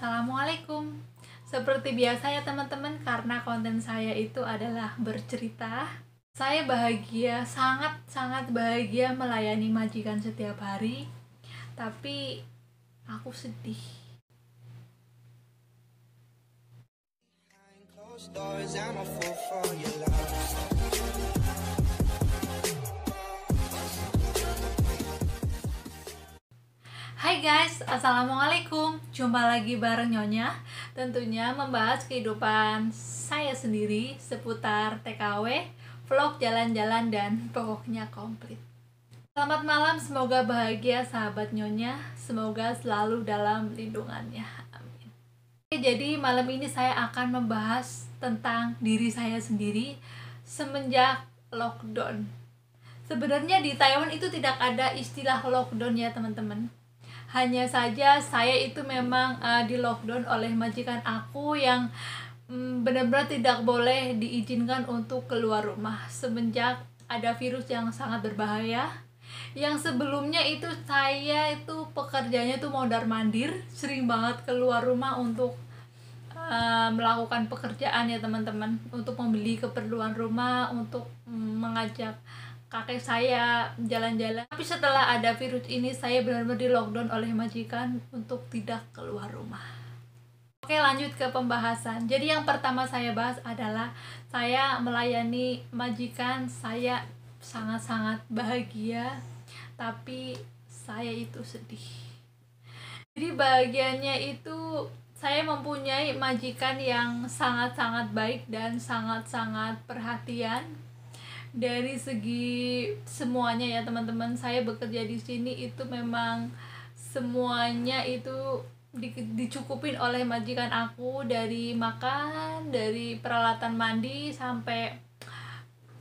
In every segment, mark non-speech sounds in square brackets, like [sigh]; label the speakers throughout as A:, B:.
A: Assalamualaikum Seperti biasa ya teman-teman Karena konten saya itu adalah bercerita Saya bahagia, sangat-sangat bahagia melayani majikan setiap hari Tapi aku sedih Doors, I'm a fool for your love Hai guys, Assalamualaikum Jumpa lagi bareng Nyonya Tentunya membahas kehidupan saya sendiri Seputar TKW, vlog jalan-jalan dan pokoknya komplit Selamat malam, semoga bahagia sahabat Nyonya Semoga selalu dalam lindungannya Amin Jadi malam ini saya akan membahas tentang diri saya sendiri Semenjak lockdown Sebenarnya di Taiwan itu tidak ada istilah lockdown ya teman-teman hanya saja saya itu memang uh, di lockdown oleh majikan aku yang um, benar-benar tidak boleh diizinkan untuk keluar rumah semenjak ada virus yang sangat berbahaya yang sebelumnya itu saya itu pekerjaannya tuh modar mandir sering banget keluar rumah untuk uh, melakukan pekerjaan ya teman-teman untuk membeli keperluan rumah untuk um, mengajak kakek saya jalan-jalan tapi setelah ada virus ini saya benar-benar di lockdown oleh majikan untuk tidak keluar rumah Oke lanjut ke pembahasan Jadi yang pertama saya bahas adalah Saya melayani majikan Saya sangat-sangat bahagia Tapi saya itu sedih Jadi bagiannya itu Saya mempunyai majikan yang sangat-sangat baik Dan sangat-sangat perhatian dari segi semuanya ya teman-teman saya bekerja di sini itu memang semuanya itu di, dicukupin oleh majikan aku dari makan dari peralatan mandi sampai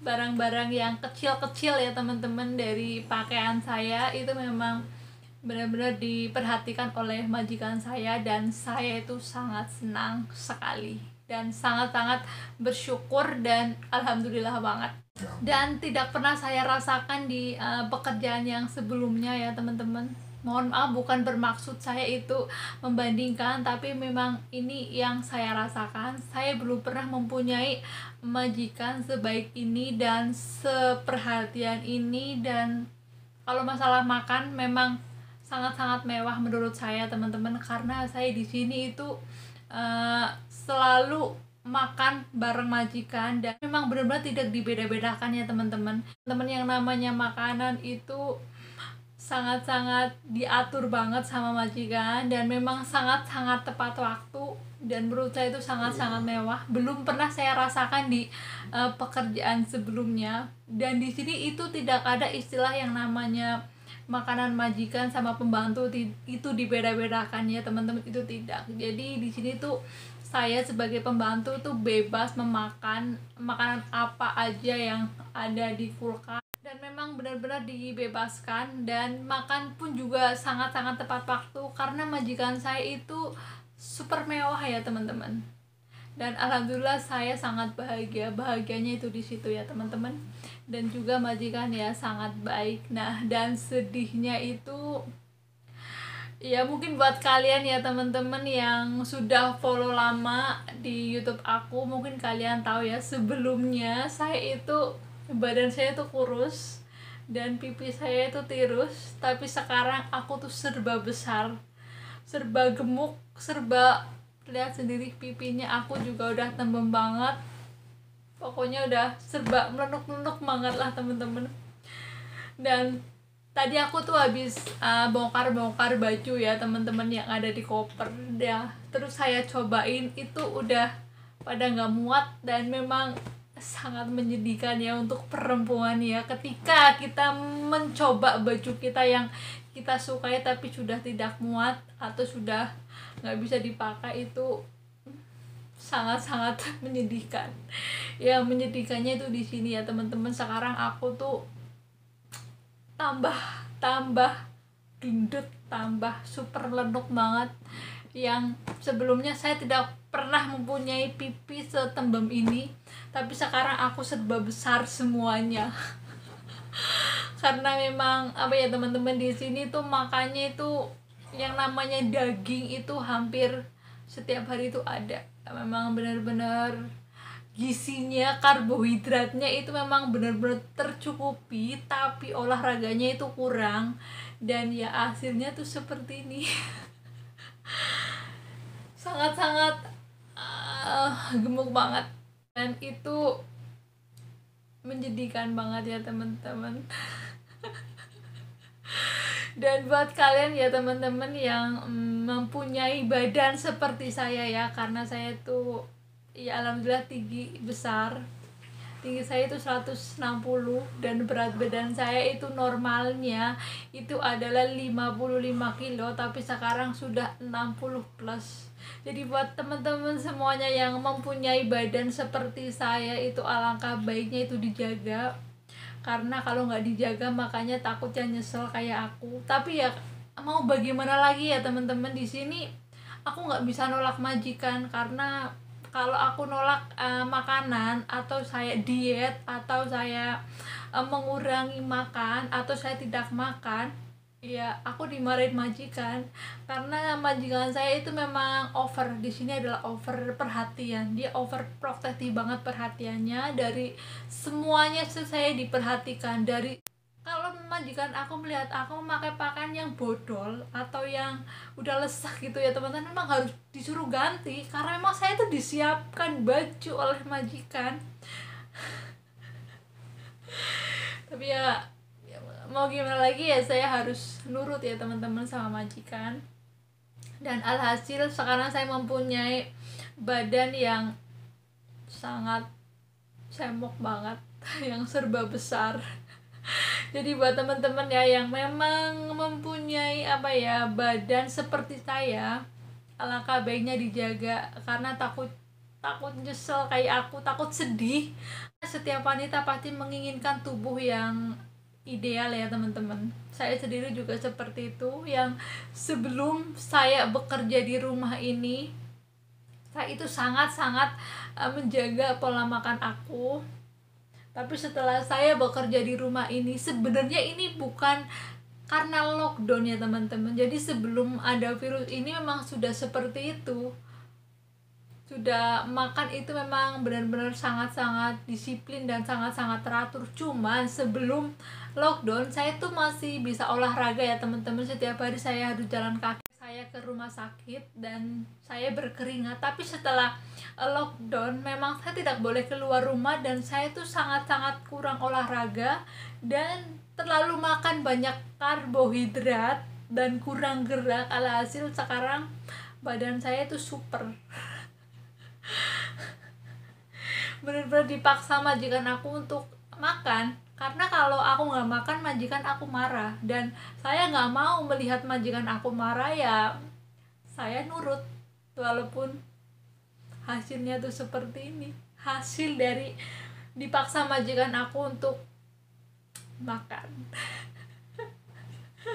A: barang-barang yang kecil-kecil ya teman-teman dari pakaian saya itu memang benar-benar diperhatikan oleh majikan saya dan saya itu sangat senang sekali dan sangat-sangat bersyukur dan alhamdulillah banget dan tidak pernah saya rasakan di uh, pekerjaan yang sebelumnya ya teman-teman mohon maaf bukan bermaksud saya itu membandingkan tapi memang ini yang saya rasakan saya belum pernah mempunyai majikan sebaik ini dan seperhatian ini dan kalau masalah makan memang sangat-sangat mewah menurut saya teman-teman karena saya di sini itu uh, selalu makan bareng majikan dan memang benar-benar tidak dibeda-bedakan ya teman-teman teman yang namanya makanan itu sangat-sangat diatur banget sama majikan dan memang sangat-sangat tepat waktu dan menurut saya itu sangat-sangat mewah belum pernah saya rasakan di uh, pekerjaan sebelumnya dan di sini itu tidak ada istilah yang namanya makanan majikan sama pembantu itu dibeda-bedakan ya teman-teman itu tidak jadi di sini tuh saya sebagai pembantu tuh bebas memakan makanan apa aja yang ada di kulkas dan memang benar-benar dibebaskan dan makan pun juga sangat-sangat tepat waktu karena majikan saya itu super mewah ya teman-teman dan alhamdulillah saya sangat bahagia bahagianya itu di situ ya teman-teman dan juga majikan ya sangat baik nah dan sedihnya itu Ya mungkin buat kalian ya teman-teman yang sudah follow lama di YouTube aku mungkin kalian tahu ya sebelumnya saya itu badan saya itu kurus dan pipi saya itu tirus tapi sekarang aku tuh serba besar serba gemuk serba lihat sendiri pipinya aku juga udah tembem banget pokoknya udah serba melenuk-lenuk banget lah teman-teman dan tadi aku tuh habis uh, bongkar-bongkar baju ya teman-teman yang ada di koper ya terus saya cobain itu udah pada nggak muat dan memang sangat menyedihkan ya untuk perempuan ya ketika kita mencoba baju kita yang kita sukai tapi sudah tidak muat atau sudah nggak bisa dipakai itu sangat-sangat [laughs] menyedihkan ya menyedihkannya itu di sini ya teman-teman sekarang aku tuh tambah tambah gendut tambah super lenuk banget yang sebelumnya saya tidak pernah mempunyai pipi setembem ini tapi sekarang aku serba besar semuanya [laughs] karena memang apa ya teman-teman di sini tuh makannya itu yang namanya daging itu hampir setiap hari itu ada memang benar-benar Gisinya, karbohidratnya itu memang benar-benar tercukupi, tapi olahraganya itu kurang. Dan ya hasilnya tuh seperti ini. [laughs] Sangat-sangat uh, gemuk banget. Dan itu menjadikan banget ya teman-teman [laughs] dan buat kalian ya teman-teman yang mm, mempunyai badan seperti saya ya karena saya tuh Iya alhamdulillah tinggi besar tinggi saya itu 160 dan berat badan saya itu normalnya itu adalah 55 kilo tapi sekarang sudah 60 plus jadi buat teman-teman semuanya yang mempunyai badan seperti saya itu alangkah baiknya itu dijaga karena kalau nggak dijaga makanya takutnya nyesel kayak aku tapi ya mau bagaimana lagi ya teman-teman di sini aku nggak bisa nolak majikan karena kalau aku nolak uh, makanan atau saya diet atau saya uh, mengurangi makan atau saya tidak makan ya aku dimarahin majikan karena majikan saya itu memang over di sini adalah over perhatian dia over protektif banget perhatiannya dari semuanya saya diperhatikan dari kalau majikan aku melihat aku memakai pakaian yang bodol atau yang udah lesak gitu ya teman-teman memang harus disuruh ganti karena memang saya itu disiapkan baju oleh majikan [laughs] tapi ya, ya mau gimana lagi ya saya harus nurut ya teman-teman sama majikan dan alhasil sekarang saya mempunyai badan yang sangat semok banget [laughs] yang serba besar [laughs] jadi buat teman-teman ya yang memang mempunyai apa ya badan seperti saya alangkah baiknya dijaga karena takut takut nyesel kayak aku takut sedih setiap wanita pasti menginginkan tubuh yang ideal ya teman-teman saya sendiri juga seperti itu yang sebelum saya bekerja di rumah ini saya itu sangat-sangat eh, menjaga pola makan aku tapi setelah saya bekerja di rumah ini sebenarnya ini bukan karena lockdown ya teman-teman jadi sebelum ada virus ini memang sudah seperti itu sudah makan itu memang benar-benar sangat-sangat disiplin dan sangat-sangat teratur cuman sebelum lockdown saya tuh masih bisa olahraga ya teman-teman setiap hari saya harus jalan kaki ke rumah sakit dan saya berkeringat tapi setelah eh, lockdown memang saya tidak boleh keluar rumah dan saya tuh sangat-sangat kurang olahraga dan terlalu makan banyak karbohidrat dan kurang gerak alhasil sekarang badan saya itu super [laughs] bener-bener dipaksa majikan aku untuk makan karena kalau aku nggak makan majikan aku marah dan saya nggak mau melihat majikan aku marah ya saya nurut walaupun hasilnya tuh seperti ini hasil dari dipaksa majikan aku untuk makan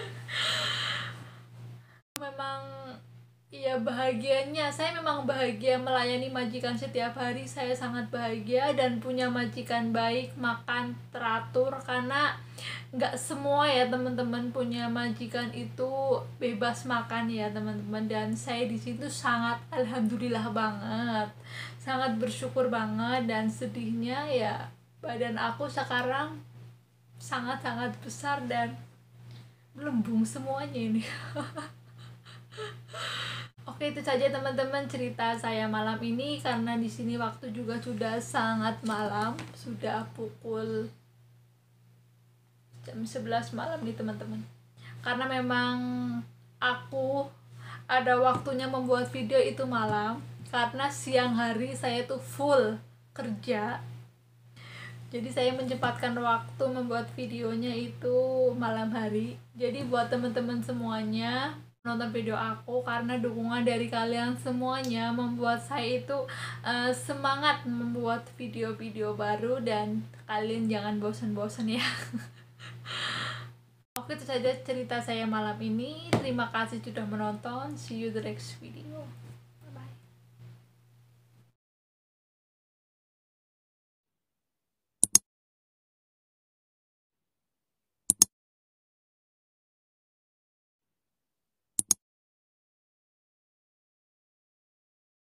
A: [laughs] memang Iya bahagianya, saya memang bahagia melayani majikan setiap hari Saya sangat bahagia dan punya majikan baik, makan teratur Karena nggak semua ya teman-teman punya majikan itu bebas makan ya teman-teman Dan saya di situ sangat alhamdulillah banget Sangat bersyukur banget dan sedihnya ya badan aku sekarang sangat-sangat besar dan melembung semuanya ini [laughs] Oke itu saja teman-teman cerita saya malam ini karena di sini waktu juga sudah sangat malam sudah pukul jam 11 malam nih teman-teman karena memang aku ada waktunya membuat video itu malam karena siang hari saya tuh full kerja jadi saya mencepatkan waktu membuat videonya itu malam hari jadi buat teman-teman semuanya nonton video aku karena dukungan dari kalian semuanya membuat saya itu uh, semangat membuat video-video baru dan kalian jangan bosan-bosan ya [laughs] Oke itu saja cerita saya malam ini terima kasih sudah menonton see you the next video